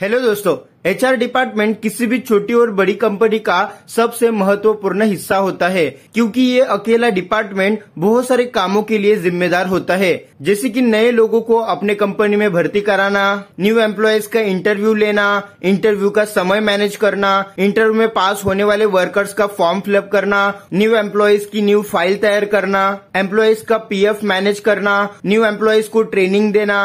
hello दोस्तों HR department किसी भी छोटी और बड़ी कंपनी का सबसे महत्वपूर्ण हिस्सा होता है क्योंकि ये अकेला डिपार्टमेंट बहुत सारे कामों के लिए जिम्मेदार होता है जैसे कि नए लोगों को अपने कंपनी में भर्ती कराना न्यू एम्प्लॉयज का इंटरव्यू लेना इंटरव्यू का समय मैनेज करना इंटरव्यू में पास होने वाले वर्कर्स का फॉर्म फिलअप करना न्यू एम्प्लॉयज की न्यू फाइल तैयार करना एम्प्लॉयज का पीएफ मैनेज करना न्यू एम्प्लॉयज को ट्रेनिंग देना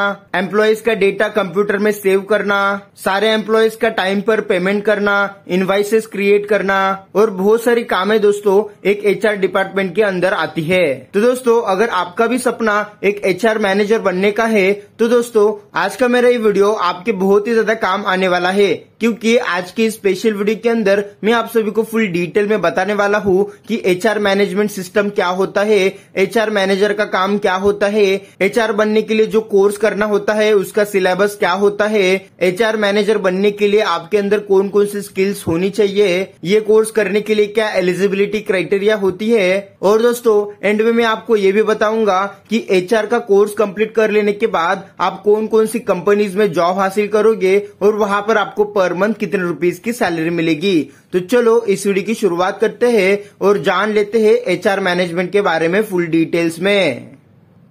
एम्प्लॉयज का डेटा कंप्यूटर में सेव करना सारे एम्प्लॉयज का का टाइम पर पेमेंट करना इन्वाइसेस क्रिएट करना और बहुत सारी काम है दोस्तों एक एचआर डिपार्टमेंट के अंदर आती है तो दोस्तों अगर आपका भी सपना एक एचआर मैनेजर बनने का है तो दोस्तों आज का मेरा ये वीडियो आपके बहुत ही ज्यादा काम आने वाला है क्योंकि आज के स्पेशल वीडियो के अंदर मैं आप सभी को फुल डिटेल में बताने वाला हूँ कि एचआर मैनेजमेंट सिस्टम क्या होता है एचआर मैनेजर का काम क्या होता है एचआर बनने के लिए जो कोर्स करना होता है उसका सिलेबस क्या होता है एचआर मैनेजर बनने के लिए लिए आपके अंदर कौन कौन सी स्किल्स होनी चाहिए ये कोर्स करने के लिए क्या एलिजिबिलिटी क्राइटेरिया होती है और दोस्तों एंड में मैं आपको ये भी बताऊंगा कि एचआर का कोर्स कंप्लीट कर लेने के बाद आप कौन कौन सी कंपनीज में जॉब हासिल करोगे और वहाँ पर आपको पर मंथ कितने रूपीज की सैलरी मिलेगी तो चलो इस वीडियो की शुरुआत करते हैं और जान लेते हैं एचआर मैनेजमेंट के बारे में फुल डिटेल्स में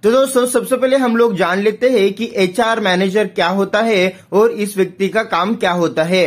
तो दोस्तों सबसे पहले हम लोग जान लेते हैं कि एचआर मैनेजर क्या होता है और इस व्यक्ति का काम क्या होता है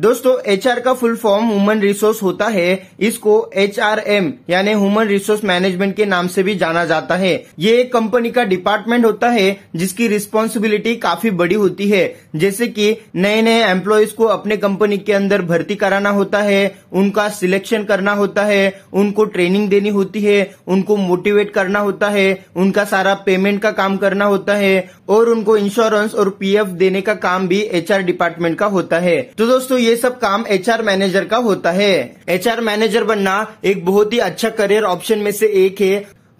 दोस्तों एचआर का फुल फॉर्म ह्यूमन रिसोर्स होता है इसको एचआरएम यानी ह्यूमन रिसोर्स मैनेजमेंट के नाम से भी जाना जाता है ये एक कंपनी का डिपार्टमेंट होता है जिसकी रिस्पॉन्सिबिलिटी काफी बड़ी होती है जैसे कि नए नए एम्प्लॉयज को अपने कंपनी के अंदर भर्ती कराना होता है उनका सिलेक्शन करना होता है उनको ट्रेनिंग देनी होती है उनको मोटिवेट करना होता है उनका सारा पेमेंट का काम करना होता है और उनको इंश्योरेंस और पी देने का काम भी एचआर डिपार्टमेंट का होता है तो दोस्तों ये सब काम एचआर मैनेजर का होता है एचआर मैनेजर बनना एक बहुत ही अच्छा करियर ऑप्शन में से एक है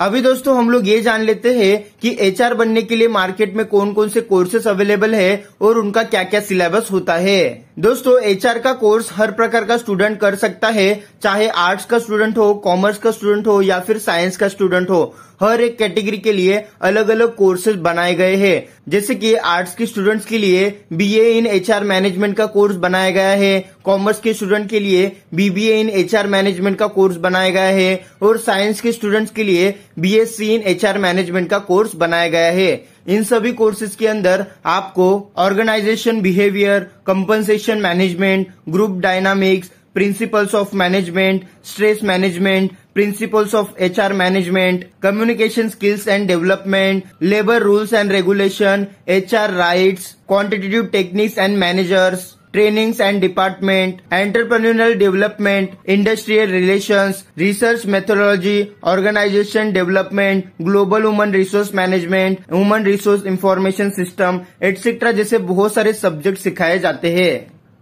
अभी दोस्तों हम लोग ये जान लेते हैं कि एचआर बनने के लिए मार्केट में कौन कौन से कोर्सेस अवेलेबल है और उनका क्या क्या सिलेबस होता है दोस्तों एचआर का कोर्स हर प्रकार का स्टूडेंट कर सकता है चाहे आर्ट्स का स्टूडेंट हो कॉमर्स का स्टूडेंट हो या फिर साइंस का स्टूडेंट हो हर एक कैटेगरी के लिए अलग अलग कोर्सेज बनाए गए हैं जैसे कि आर्ट्स के स्टूडेंट्स के लिए बीए इन एचआर मैनेजमेंट का कोर्स बनाया गया है कॉमर्स के स्टूडेंट के लिए बीबीए इन एचआर मैनेजमेंट का कोर्स बनाया गया है और साइंस के स्टूडेंट्स के लिए बीएससी इन एचआर मैनेजमेंट का कोर्स बनाया गया है इन सभी कोर्सेज के अंदर आपको organisation behaviour compensation management group dynamics principles of management stress management principles of HR management communication skills and development labour rules and regulation HR right quantitative techniques and managers trainings and department entrepreneurial development industrial relation research methodology organisation development global human resource management human resource information system etcetera जैसे बहुत सारे subject सिखाए जाते हैं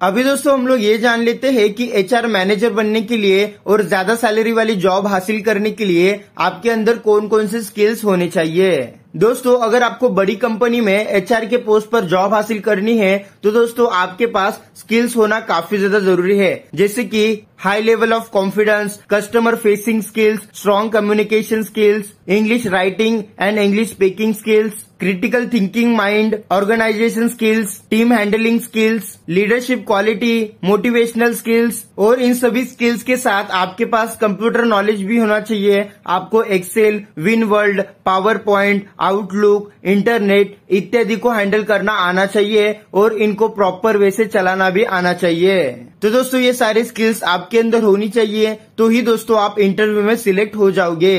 अभी दोस्तों हम लोग ये जान लेते हैं कि एचआर मैनेजर बनने के लिए और ज्यादा सैलरी वाली जॉब हासिल करने के लिए आपके अंदर कौन कौन से स्किल्स होने चाहिए दोस्तों अगर आपको बड़ी कंपनी में एचआर के पोस्ट पर जॉब हासिल करनी है तो दोस्तों आपके पास स्किल्स होना काफी ज्यादा जरूरी है जैसे कि high level of confidence customer facing skills strong communication skills English writing and English speaking skills critical thinking mind organisation skills team handling skills leadership quality motivational skills और इन सभी स्किल्स के साथ आपके पास कंप्यूटर नॉलेज भी होना चाहिए आपको Excel win world power point Outlook internet इत्यादि को हैंडल करना आना चाहिए और इनको प्रॉपर वे से चलाना भी आना चाहिए तो दोस्तों ये सारे स्किल्स आपके अंदर होनी चाहिए तो ही दोस्तों आप इंटरव्यू में सिलेक्ट हो जाओगे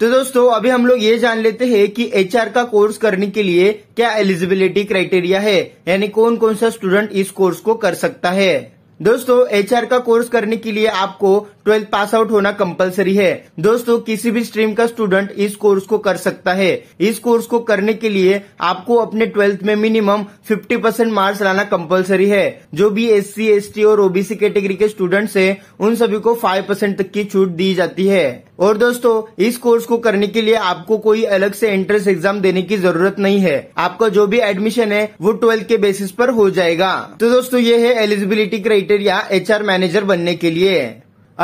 तो दोस्तों अभी हम लोग ये जान लेते हैं कि एच का कोर्स करने के लिए क्या एलिजिबिलिटी क्राइटेरिया है यानी कौन कौन सा स्टूडेंट इस कोर्स को कर सकता है दोस्तों एचआर का कोर्स करने के लिए आपको ट्वेल्थ पास आउट होना कंपलसरी है दोस्तों किसी भी स्ट्रीम का स्टूडेंट इस कोर्स को कर सकता है इस कोर्स को करने के लिए आपको अपने ट्वेल्थ में मिनिमम 50 परसेंट मार्क्स लाना कंपलसरी है जो भी एस सी और ओबीसी कैटेगरी के, स्टूडेंट स्टूडेंट्स है उन सभी को फाइव परसेंट तक की छूट दी जाती है और दोस्तों इस कोर्स को करने के लिए आपको कोई अलग से एंट्रेंस एग्जाम देने की जरूरत नहीं है आपका जो भी एडमिशन है वो ट्वेल्थ के बेसिस पर हो जाएगा तो दोस्तों ये है एलिजिबिलिटी क्राइटेरिया एच मैनेजर बनने के लिए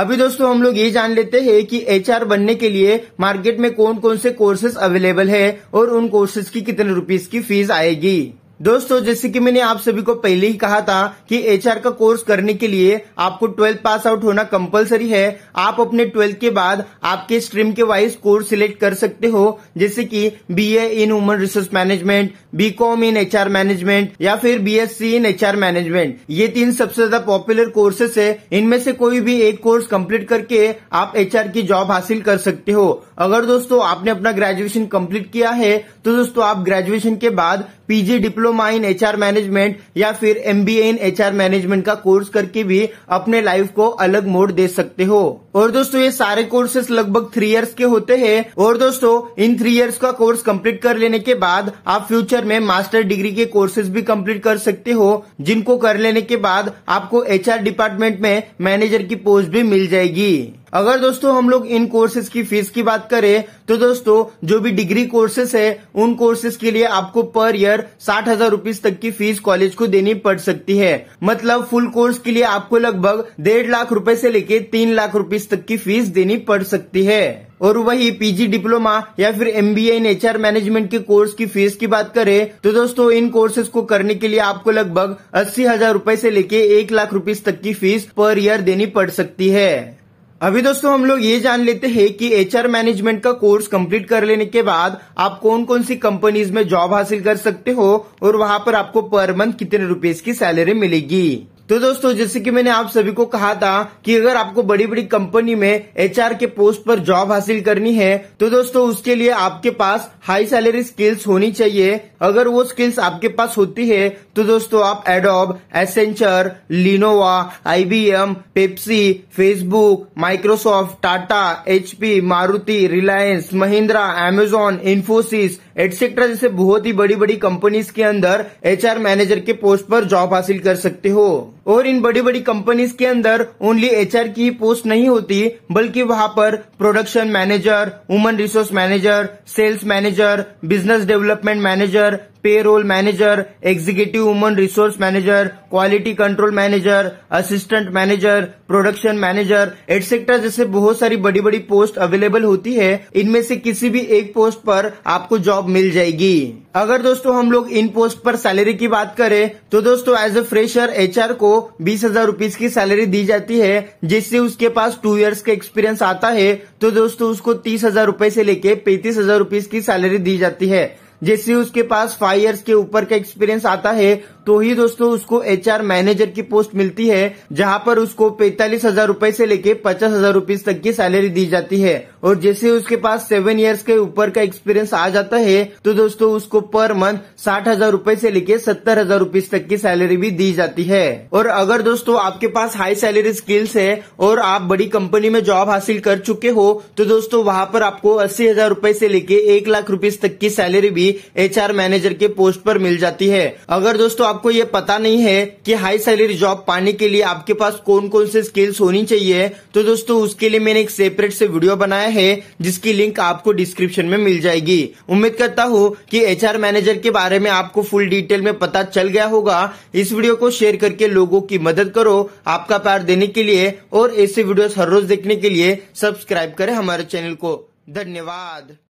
अभी दोस्तों हम लोग ये जान लेते हैं कि एच बनने के लिए मार्केट में कौन कौन से कोर्सेज अवेलेबल है और उन कोर्सेज की कितने रूपीज की फीस आएगी दोस्तों जैसे कि मैंने आप सभी को पहले ही कहा था कि एचआर का कोर्स करने के लिए आपको ट्वेल्थ पास आउट होना कंपलसरी है आप अपने ट्वेल्थ के बाद आपके स्ट्रीम के वाइज कोर्स सिलेक्ट कर सकते हो जैसे कि BA in human resource management BCom in HR management या फिर बीएससी इन एचआर मैनेजमेंट ये तीन सबसे ज्यादा पॉपुलर कोर्सेस है इनमें से कोई भी एक कोर्स कम्प्लीट करके आप एचआर की जॉब हासिल कर सकते हो अगर दोस्तों आपने अपना ग्रेजुएशन कम्प्लीट किया है तो दोस्तों आप ग्रेजुएशन के बाद PG diploma diploma in HR management या फिर एमबीए इन एचआर मैनेजमेंट का कोर्स करके भी अपने लाइफ को अलग मोड दे सकते हो और दोस्तों ये सारे कोर्सेस लगभग थ्री इयर्स के होते हैं और दोस्तों इन थ्री इयर्स का कोर्स कंप्लीट कर लेने के बाद आप फ्यूचर में मास्टर डिग्री के कोर्सेज भी कंप्लीट कर सकते हो जिनको कर लेने के बाद आपको एचआर डिपार्टमेंट में मैनेजर की पोस्ट भी मिल जाएगी अगर दोस्तों हम लोग इन कोर्सेज की फीस की बात करें तो दोस्तों जो भी डिग्री कोर्सेज है उन कोर्सेज के लिए आपको पर ईयर साठ हजार रूपीज तक की फीस कॉलेज को देनी पड़ सकती है मतलब फुल कोर्स के लिए आपको लगभग डेढ़ लाख रुपए से लेके तीन लाख रूपीज तक की फीस देनी पड़ सकती है और वही पीजी डिप्लोमा या फिर एमबीए इन नेचर मैनेजमेंट के कोर्स की फीस की बात करें तो दोस्तों इन कोर्सेज को करने के लिए आपको लगभग अस्सी हजार रूपए से लेके एक लाख रूपीज तक की फीस पर ईयर देनी पड़ सकती है अभी दोस्तों हम लोग ये जान लेते हैं कि एचआर मैनेजमेंट का कोर्स कंप्लीट कर लेने के बाद आप कौन कौन सी कंपनीज में जॉब हासिल कर सकते हो और वहां पर आपको पर मंथ कितने रुपीस की सैलरी मिलेगी तो दोस्तों जैसे कि मैंने आप सभी को कहा था कि अगर आपको बड़ी बड़ी कंपनी में एचआर के पोस्ट पर जॉब हासिल करनी है तो दोस्तों उसके लिए आपके पास हाई सैलरी स्किल्स होनी चाहिए अगर वो स्किल्स आपके पास होती है तो दोस्तों आप Adobe Accenture Lenovo IBM Pepsi Facebook Microsoft Tata HP Maruti Reliance Mahindra Amazon Infosys etcetera जैसे बहुत ही बड़ी बड़ी कंपनीज के अंदर एचआर मैनेजर के पोस्ट पर जॉब हासिल कर सकते हो और इन बड़ी बड़ी कंपनीज के अंदर ओनली एचआर की पोस्ट नहीं होती बल्कि वहां पर production manager human resource manager sales manager business development manager payroll manager executive human resource manager quality control manager assistant manager production manager etcetera जैसे बहुत सारी बड़ी बड़ी पोस्ट अवेलेबल होती है इनमें से किसी भी एक पोस्ट पर आपको जॉब मिल जाएगी अगर दोस्तों हम लोग इन पोस्ट पर सैलरी की बात करें तो दोस्तों एज ए फ्रेशर एचआर को बीस हजार रूपीज की सैलरी दी जाती है जिससे उसके पास टू इयर्स का एक्सपीरियंस आता है तो दोस्तों उसको तीस हजार से लेके पैंतीस हजार रूपीज की सैलरी दी जाती है जैसे उसके पास फाइव ईयर्स के ऊपर का एक्सपीरियंस आता है तो ही दोस्तों उसको एच मैनेजर की पोस्ट मिलती है जहाँ पर उसको पैतालीस हजार रूपए ऐसी लेके पचास हजार रूपीज तक की सैलरी दी जाती है और जैसे उसके पास सेवन ईयर्स के ऊपर का एक्सपीरियंस आ जाता है तो दोस्तों उसको पर मंथ साठ हजार रूपए ऐसी लेके सत्तर हजार रूपीज तक की सैलरी भी दी जाती है और अगर दोस्तों आपके पास हाई सैलरी स्किल्स है और आप बड़ी कंपनी में जॉब हासिल कर चुके हो तो दोस्तों वहाँ पर आपको अस्सी हजार रूपए ऐसी लेके एक लाख रूपीज तक की सैलरी भी एच मैनेजर के पोस्ट पर मिल जाती है अगर दोस्तों आप आपको ये पता नहीं है कि हाई सैलरी जॉब पाने के लिए आपके पास कौन कौन से स्किल्स होनी चाहिए तो दोस्तों उसके लिए मैंने एक सेपरेट से वीडियो बनाया है जिसकी लिंक आपको डिस्क्रिप्शन में मिल जाएगी उम्मीद करता हूँ कि एचआर मैनेजर के बारे में आपको फुल डिटेल में पता चल गया होगा इस वीडियो को शेयर करके लोगों की मदद करो आपका प्यार देने के लिए और ऐसे वीडियो हर रोज देखने के लिए सब्सक्राइब करे हमारे चैनल को धन्यवाद